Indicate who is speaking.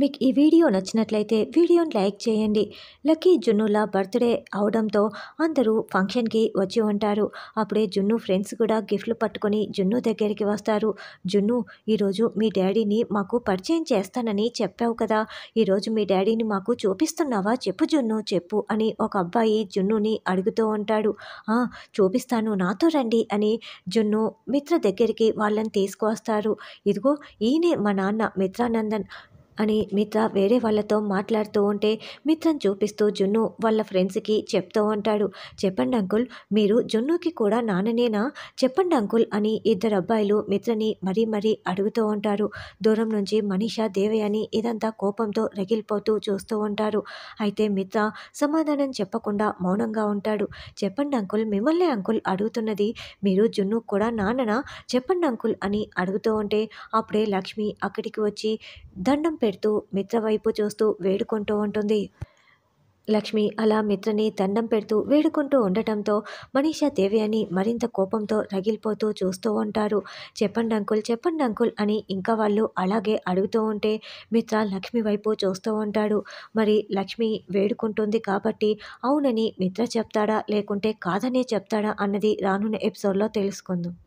Speaker 1: మీకు ఈ వీడియో నచ్చినట్లయితే వీడియోని లైక్ చేయండి లక్కీ జున్నుల బర్త్డే అవడంతో అందరూ ఫంక్షన్కి వచ్చి ఉంటారు అప్పుడే జున్ను ఫ్రెండ్స్ కూడా గిఫ్ట్లు పట్టుకొని జున్ను దగ్గరికి వస్తారు జున్ను ఈరోజు మీ డాడీని మాకు పరిచయం చేస్తానని చెప్పావు కదా ఈరోజు మీ డాడీని మాకు చూపిస్తున్నావా చెప్పు జున్ను చెప్పు అని ఒక అబ్బాయి జున్నుని అడుగుతూ ఉంటాడు చూపిస్తాను నాతో రండి అని జున్ను మిత్ర దగ్గరికి వాళ్ళని తీసుకువస్తారు ఇదిగో ఈయనే మా నాన్న మిత్రానందన్ అని మిత్ర వేరే వాళ్ళతో మాట్లాడుతూ ఉంటే మిత్రం చూపిస్తూ జున్ను వాళ్ళ ఫ్రెండ్స్కి చెప్తూ ఉంటాడు చెప్పండి అంకుల్ మీరు జున్నుకి కూడా నాన్ననేనా చెప్పండి అంకుల్ అని ఇద్దరు అబ్బాయిలు మిత్రని మరీ మరీ అడుగుతూ ఉంటారు దూరం నుంచి మనీషా దేవయాని ఇదంతా కోపంతో రగిలిపోతూ చూస్తూ ఉంటారు అయితే మిత్ర సమాధానం చెప్పకుండా మౌనంగా ఉంటాడు చెప్పండి అంకుల్ మిమ్మల్ని అంకుల్ అడుగుతున్నది మీరు జున్ను కూడా నాననా చెప్పండి అంకుల్ అని అడుగుతూ ఉంటే అప్పుడే లక్ష్మి అక్కడికి వచ్చి దండం పెట్టి పెడుతూ మిత్ర వైపు చూస్తూ వేడుకుంటూ ఉంటుంది లక్ష్మి అలా మిత్రని దండం పెడుతూ వేడుకుంటూ ఉండటంతో మనీషా దేవి అని మరింత కోపంతో రగిలిపోతూ చూస్తూ ఉంటారు చెప్పండి అంకుల్ చెప్పండి అంకుల్ అని ఇంకా వాళ్ళు అలాగే అడుగుతూ ఉంటే మిత్ర లక్ష్మి వైపు చూస్తూ ఉంటాడు మరి లక్ష్మి వేడుకుంటుంది కాబట్టి అవునని మిత్ర చెప్తాడా లేకుంటే కాదనే చెప్తాడా అన్నది రానున్న ఎపిసోడ్లో తెలుసుకుందాం